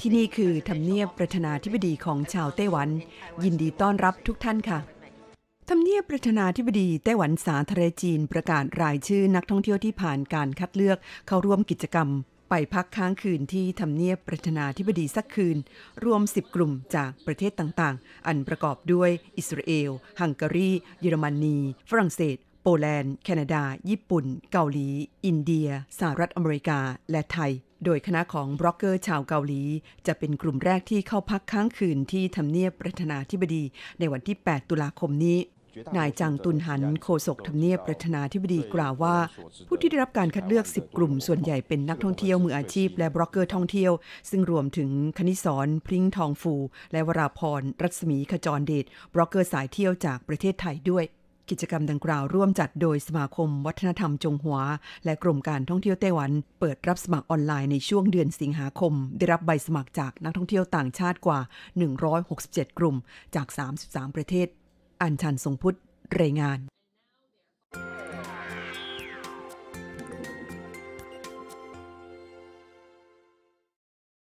ที่นี่คือทำเนียบประธานาธิบดีของชาวไต้หวัน ยินดีต้อนรับทุกท่านค่ะทำเนียบประธานาธิบดีไต้หวันสาธารณจีน ประกาศรายชื่อนักท่องเที่ยวที่ผ่านการคัดเลือก เข้าร่วมกิจกรรม ไปพักค้างคืนที่ทำเนียบประธานาธิบดีสักคืน รวม 10 กลุ่มจากประเทศต่างๆอันประกอบด้วยอิสราเอลฮังการีเยอรมนีฝรั่งเศสโปแลนด์แคนาดา ญี่ปุ่น เกาหลี อินเดีย สหรัฐอเมริกาและไทย โดยคณะของบล็อกเกอร์ชาวเกาหลี จะเป็นกลุ่มแรกที่เข้าพักค้างคืนที่ทำเนียบประธานาธิบดีในวันที่ 8 ตุลาคมนี้ นายจังตุนหันโฆษกทำเนียบประธานาธิบดีกล่าวว่า ผู้ที่ได้รับการคัดเลือก 10 กลุ่มส่วนใหญ่เป็นนักท่องเที่ยวมืออาชีพและบล็อกเกอร์ท่องเที่ยวซึ่งรวมถึงคณิสร พริ้งทองฟูและวราพรรัศมีขจรเดชบล็อกเกอร์สายเที่ยวจากประเทศไทยด้วยกิจกรรมดังกล่าวร่วมจัดโดยสมาคมวัฒนธรรมจงหววและกรมการท่องเที่ยวไต้หวัน เปิดรับสมัครออนไลน์ในช่วงเดือนสิงหาคม ได้รับใบสมัครจากนักท่องเที่ยวต่างชาติกว่า 167 กลุ่มจาก 33 ประเทศ อัญชันทรงพุทธรายงาน